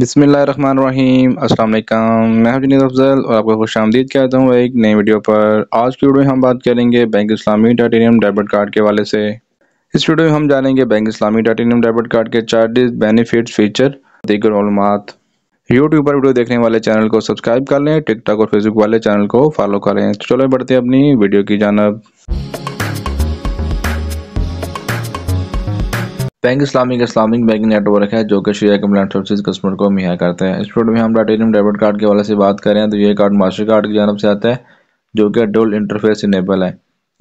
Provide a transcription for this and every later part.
बिसमीम् अल्लाम मैं हूं अफजल और आपको खुश आमदीद कहता हूँ एक नई वीडियो पर आज की वीडियो में हम बात करेंगे बैंक इस्लामी इनियम डेबिट कार्ड के वाले से इस वीडियो में हम जानेंगे बैंक इस्लामी इनियम डेबिट कार्ड के चार्जेस बेनिफिट्स फीचर दीगर मालूम यूट्यूब पर वीडियो देखने वाले चैनल को सब्सक्राइब कर लें टिकटॉक और फेसबुक वाले चैनल को फॉलो करें तो चलो बढ़ते अपनी वीडियो की जानब bank Islamic Islamic banking network है जो कि शेयर कंप्लेंट सर्विस कस्टमर को मुहैया करते हैं इस प्रोडक्ट में हम डाटा डेबिट कार्ड के वाले से बात करें तो ये कार्ड मास्टर कार्ड की जानब से आता है जो कि डोल इंटरफेस इनेबल है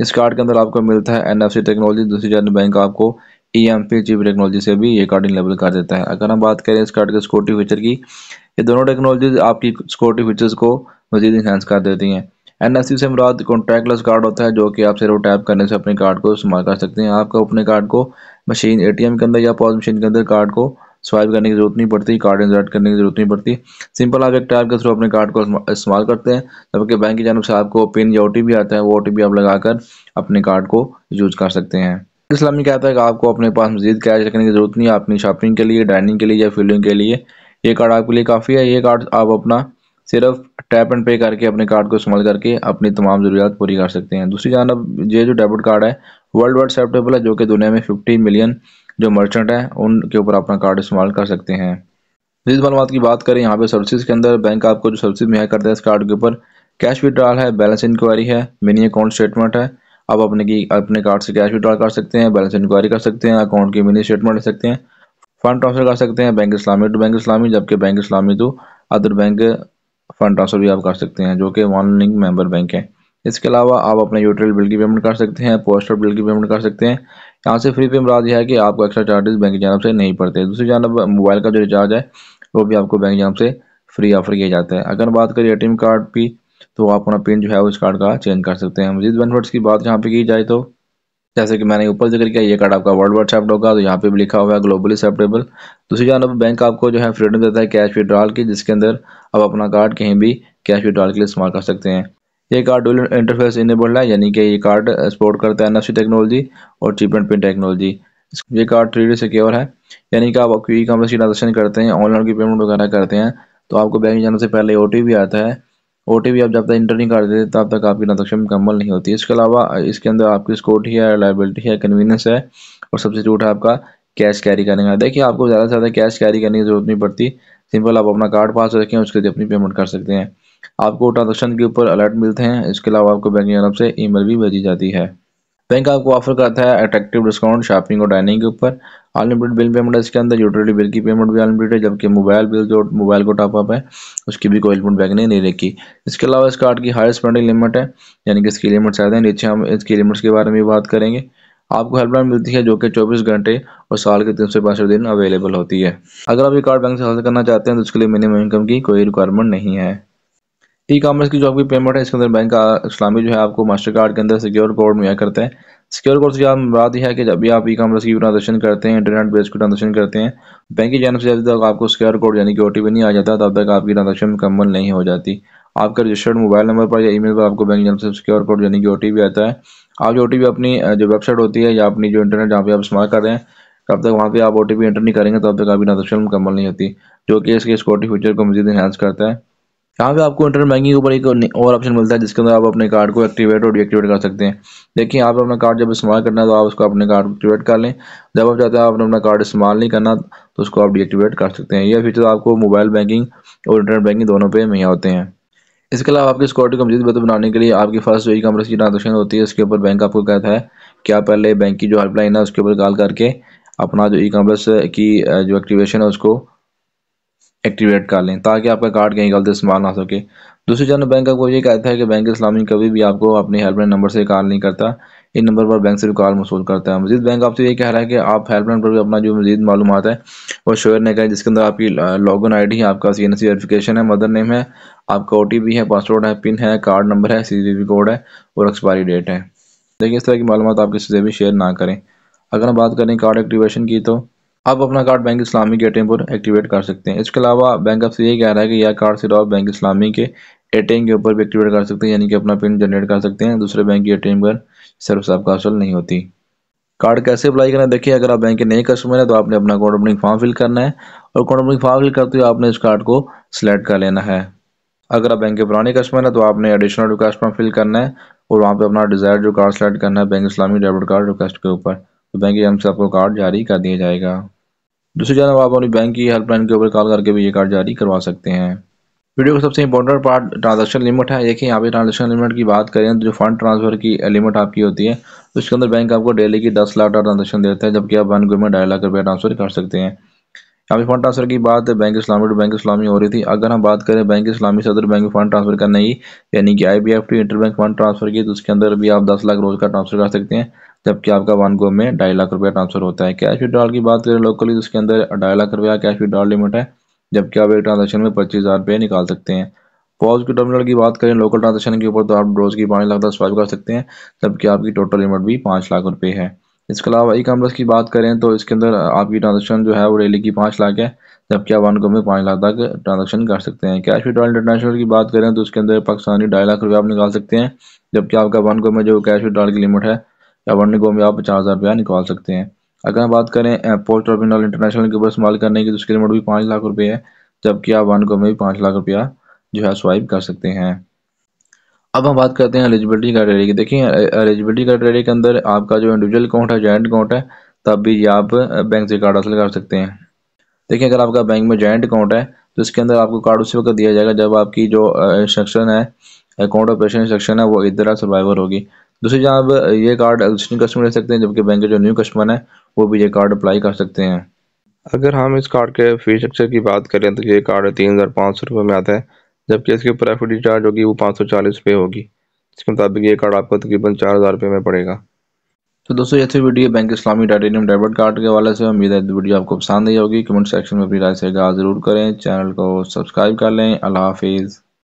इस कार्ड के अंदर आपको मिलता है एन टेक्नोलॉजी दूसरी जानब बैंक आपको ई e एम टेक्नोलॉजी से भी ये कार्ड इनेबल कर देता है अगर हम बात करें इस कार्ड के सिक्योरिटी फीचर की ये दोनों टेक्नोलॉजी आपकी सिक्योरिटी फीचर्स को मजीद इन्हेंस कर देती हैं एन एस सी से मुराद कॉन्ट्रैक्टलेस कार्ड होता है जो कि आप सिर्फ टैप करने से अपने कार्ड को इस्तेमाल कर सकते हैं आपको अपने कार्ड को मशीन एटीएम के अंदर या पॉज मशीन के अंदर कार्ड को स्वाइप करने की जरूरत नहीं पड़ती कार्ड इंसर्ट करने की जरूरत नहीं पड़ती सिंपल आप एक टैप के थ्रू अपने कार्ड को इस्तेमाल करते हैं जबकि बैंक की जानक से आपको पिन या ओ आता है वो ओ आप लगाकर अपने कार्ड को यूज कर सकते हैं इस्लामी कहता है कि आपको अपने पास मजीद कैश रखने की जरूरत नहीं है अपनी शॉपिंग के लिए डाइनिंग के लिए या फील्डिंग के लिए ये कार्ड आपके लिए काफ़ी है ये कार्ड आप अपना सिर्फ टैप एंड पे करके अपने कार्ड को इस्तेमाल करके अपनी तमाम ज़रूरियात पूरी कर सकते हैं दूसरी जानब ये जो डेबिट कार्ड है वर्ल्ड वाइड एक्सेप्टेबल है जो कि दुनिया में फिफ्टी मिलियन जो मर्चेंट हैं उनके ऊपर अपना कार्ड इस्तेमाल कर सकते हैं जिस मालूम की बात करें यहाँ पे सर्विस के अंदर बैंक आपको जो सर्विस मुहैया करता है इस कार्ड के ऊपर कैश विड्रॉल है बैलेंस इंक्वायरी है मिनी अकाउंट स्टेटमेंट है आप अपने की अपने कार्ड से कैश विड्रॉल कर सकते हैं बैलेंस इंक्वायरी कर सकते हैं अकाउंट की मिनी स्टेटमेंट ले सकते हैं फंड ट्रांसफर कर सकते हैं bank Islami to bank Islami जबकि bank Islami to other bank fund transfer भी आप कर सकते हैं जो कि वन लिंक मेंबर बैंक है इसके अलावा आप अपने यूटिल बिल की पेमेंट कर सकते हैं पोस्टर बिल की पेमेंट कर सकते हैं यहाँ से फ्री पे यह है कि आपको एक्स्ट्रा चार्जेस बैंक की जानब से नहीं पड़ते दूसरी जानब मोबाइल का जो रिचार्ज है वो भी आपको बैंक जानब से फ्री ऑफर किया जाता है अगर बात करें ए कार्ड की तो आप अपना पिन जो है उस कार्ड का चेंज कर सकते हैं मजीद बेनिफिट्स की बात यहाँ पर की जाए तो जैसे कि मैंने ऊपर जिक्र किया ये कार्ड आपका वर्ल्ड वाइड सेप्ट होगा तो यहाँ पे भी लिखा हुआ है ग्लोबली सेप्टेबल दूसरी जानब बैंक आपको जो है फ्रीडम देता है कैश विड्रॉल की जिसके अंदर आप अपना कार्ड कहीं भी कैश विड्रॉल के लिए इस्तेमाल कर सकते हैं ये कार्ड डुअल इंटरफेस इनेबल्ड है यानी कि ये कार्ड सपोर्ट करता है एनएफसी टेक्नोलॉजी और चिप एंड पिन टेक्नोलॉजी ये कार्ड थ्री डी सिक्योर है यानी कि आप ई कॉमर्स की ट्रांजेक्शन करते हैं ऑनलाइन की पेमेंट वगैरह करते हैं तो आपको बैंक जाने से पहले ओ आता है ओ टी आप जब तक इंटर नहीं कर देते तब तक आपकी ट्रांजेक्शन मुकम्मल नहीं होती इसके अलावा इसके अंदर आपकी स्कोट ही है लाइबिलिटी है कन्वीनियंस है और सबसे छूट है आपका कैश कैरी करने का देखिए आपको ज़्यादा से ज़्यादा कैश कैरी करने की जरूरत नहीं पड़ती सिंपल आप अपना कार्ड पास रखें उसके लिए अपनी पेमेंट कर सकते हैं आपको ट्रांजेक्शन के ऊपर अलर्ट मिलते हैं इसके अलावा आपको बैंक की तरफ से ईमेल भी भेजी जाती है बैंक आपको ऑफर करता है अट्रैक्टिव डिस्काउंट शॉपिंग और डाइनिंग के ऊपर अनलिमिटेड बिल पेमेंट है इसके अंदर यूटिलिटी बिल की पेमेंट भी अनलिमिटेड है जबकि मोबाइल बिल जो मोबाइल को टॉपअप है उसकी भी कोई लिमिट बैंक ने नहीं रखी इसके अलावा इस कार्ड की हायर स्पेंडिंग लिमिट है यानी कि इसकी लिमिट आते हैं नीचे हम इसकी लिमिट्स के बारे में बात करेंगे आपको हेल्पलाइन मिलती है जो कि 24 घंटे और साल के तीन सौ पैंसठ दिन अवेलेबल होती है अगर आप ये कार्ड बैंक से हासिल करना चाहते हैं तो उसके लिए मिनिमम इनकम की कोई रिक्वायरमेंट नहीं है ई कॉमर्स की जो आपकी पेमेंट है इसके अंदर बैंक का इस्लामी जो है आपको मास्टर कार्ड के अंदर सिक्योर कोड मुहैया करता है सिक्योर कोड से आप बात यह है कि जब भी आप ई कॉमर्स की ट्रांजेक्शन करते हैं इंटरनेट बेस्ड ट्रांजेक्शन करते हैं बैंक की जानव से जब तक आपको सिक्योर कोड यानी कि ओ नहीं आ जाता तब तक आपकी ट्रांजेक्शन मुकम्मल नहीं हो जाती आपका रजिस्टर्ड मोबाइल नंबर पर या मेल पर आपको बैंक जानव से सिक्योर कोड यानी कि ओ आता है आप जो ओ अपनी जो वेबसाइट होती है या अपनी जो इंटरनेट जहाँ पे आप इस्तेमाल कर रहे हैं तब तक वहाँ पर आप ओ एंटर नहीं करेंगे तब तक आपकी ट्रांजेक्शन मुकम्मल नहीं होती जो कि इसके केस फ्यूचर को मजीद इन्हांस करता है यहाँ पे आपको इंटरनेट बैंकिंग के ऊपर एक और ऑप्शन मिलता है जिसके अंदर आप अपने कार्ड को एक्टिवेट और डीएक्टिवेट कर सकते हैं देखिए आप अपना कार्ड जब इस्तेमाल करना है तो आप उसको अपने कार्ड को एक्टिवेट कर लें जब आप चाहते हैं आपने अपना कार्ड इस्तेमाल नहीं करना तो उसको आप डीएक्टिवेट कर सकते हैं यह फीचर आपको मोबाइल बैंकिंग और इंटरनेट बैंकिंग दोनों पर मुहैया होते हैं इसके अलावा आपकी सिक्योरिटी को मजीद बेहतर बनाने के लिए आपकी फर्स्ट जो ई कॉमर्स की ट्रांजेक्शन होती है उसके ऊपर बैंक आपको कहता है कि आप पहले बैंक की जो हेल्पलाइन है उसके ऊपर कॉल करके अपना जो ई कॉमर्स की जो एक्टिवेशन है उसको एक्टिवेट कर लें ताकि आपका कार्ड कहीं गलत इस्तेमाल ना सके दूसरी जानब बैंक आपको ये कहता है कि बैंक इस्लामी कभी भी आपको अपने हेल्पलाइन नंबर से कॉल नहीं करता इन नंबर पर बैंक से भी कॉल मसूल करता है मजीद बैंक आपसे ये कह रहा है कि आप हेल्पलाइन पर भी अपना जो मजीद मालूम है वो शेयर नहीं करें जिसके अंदर आपकी इन आई डी है आपका सी एन सी वेरीफिकेशन है मदर नेम है आपका ओ टी पी है पासवर्ड है पिन है कार्ड नंबर है सी वी पी कोड है और एक्सपायरी डेट है देखिए इस तरह की मालूम आप किसी से भी शेयर ना करें अगर हम बात करें कार्ड एक्टिवेशन की तो आप अपना कार्ड बैंक इस्लामी के ए पर एक्टिवेट कर सकते हैं इसके अलावा बैंक आपसे ये कह रहा है कि यह कार्ड सिर्फ आप बैंक इस्लामी के एटीएम के ऊपर भी एक्टिवेट कर सकते हैं यानी कि अपना पिन जनरेट कर सकते हैं दूसरे बैंक के एटीएम पर सिर्फ आपका हासिल नहीं होती कार्ड कैसे अप्लाई करना देखिए अगर आप बैंक के नए कस्टमर हैं तो आपने अपना अकाउंट ओपनिंग फॉर्म फिल करना है और अकाउंट ओपनिंग फॉर्म फिल करते हुए आपने इस कार्ड को सिलेक्ट कर लेना है अगर आप बैंक के पुराने कस्टमर हैं तो आपने एडिशनल रिक्वेस्ट फॉर्म फिल करना है और वहाँ पे अपना डिजायर जो कार्ड सेलेक्ट करना है bank Islami debit card request के ऊपर तो बैंक एजेंट से आपको कार्ड जारी कर दिया जाएगा दूसरी जानब आप अपनी बैंक की हेल्पलाइन के ऊपर कॉल करके भी ये कार्ड जारी करवा सकते हैं वीडियो का सबसे इंपॉर्टेंट पार्ट ट्रांजेक्शन लिमिट है देखिए यहाँ पे ट्रांजेक्शन लिमिट की बात करें तो जो फंड ट्रांसफर की लिमिट आपकी होती है उसके अंदर बैंक आपको डेली की दस लाख ट्रांजेक्शन देता है जबकि आप वन गो में ढाई लाख रुपया ट्रांसफर कर सकते हैं यहाँ पे फंड ट्रांसफर की बात है bank Islami to bank Islami हो रही थी अगर हम बात करें बैंक इस्लामी सदर बैंक फंड ट्रांसफर करने की यानी कि I B F to interbank fund transfer की तो उसके अंदर भी आप दस लाख रोज का ट्रांसफर कर सकते हैं जबकि आपका वन गो में ढाई लाख रुपया ट्रांसफर होता है कैश विड्रॉल की बात करें लोकली तो उसके अंदर ढाई लाख रुपया कैश विड्रॉल लिमिट है जबकि आप एक ट्रांजेक्शन में पच्चीस हज़ार रुपये निकाल सकते हैं पॉज के टर्मिनल की बात करें लोकल ट्रांजेक्शन के ऊपर तो आप रोज की पाँच लाख तक स्वाइप कर सकते हैं जबकि आपकी टोटल लिमिट भी पाँच लाख रुपये है इसके अलावा ई कॉमर्स की बात करें तो इसके अंदर आपकी ट्रांजेक्शन जो है वो डेली की पाँच लाख है जबकि आप वन गो में पाँच लाख तक ट्रांजेक्शन कर सकते हैं कैश विड्रॉल इंटरनेशनल की बात करें तो उसके अंदर पाकिस्तानी ढाई लाख रुपया आप निकाल सकते हैं जबकि आपका वन गो में जो कैश विड्रॉल की लिमिट है वन गो में आप पचास हज़ार रुपया निकाल सकते हैं अगर हम बात करें पोस्ट टर्मिनल इंटरनेशनल के ऊपर इस्तेमाल करने की तो उसके लिमिट भी पाँच लाख रुपये है जबकि आप वन गो में भी पाँच लाख रुपया जो है स्वाइप कर सकते हैं अब हम बात करते हैं एलिजिबिलिटी क्राइटेरिया की देखिए एलिजिबिलिटी क्राइटेरिया के अंदर आपका जो इंडिविजुअल अकाउंट है जॉइंट अकाउंट है तब भी आप बैंक से कार्ड हासिल कर सकते हैं देखिए अगर आपका बैंक में जॉइंट अकाउंट है तो इसके अंदर आपको कार्ड उसी वक्त दिया जाएगा जब आपकी जो इंस्ट्रक्शन है अकाउंट ऑपरेशन इंस्ट्रक्शन है वो इधर सर्वाइवर होगी दूसरी जहाँ ये कार्ड एग्जिस्टिंग कस्टमर ले सकते हैं जबकि बैंक के जो न्यू कस्टमर हैं वो भी ये कार्ड अप्लाई कर सकते हैं अगर हम इस कार्ड के फी स्ट्रक्चर की बात करें तो ये कार्ड तीन हज़ार पाँच सौ रुपये में आता है जबकि इसकी प्राइवेट रिचार्ज होगी वो पाँच सौ चालीस रुपये होगी इसके मुताबिक ये कार्ड आपको तकरीबन चार हज़ार रुपये में पड़ेगा तो दोस्तों ये थी video bank Islami titanium debit card के हवाले से उम्मीद है वीडियो आपको पसंद आई होगी कमेंट सेक्शन में अपनी राय से आगाह ज़रूर करें चैनल को सब्सक्राइब कर लें अल्लाह हाफिज़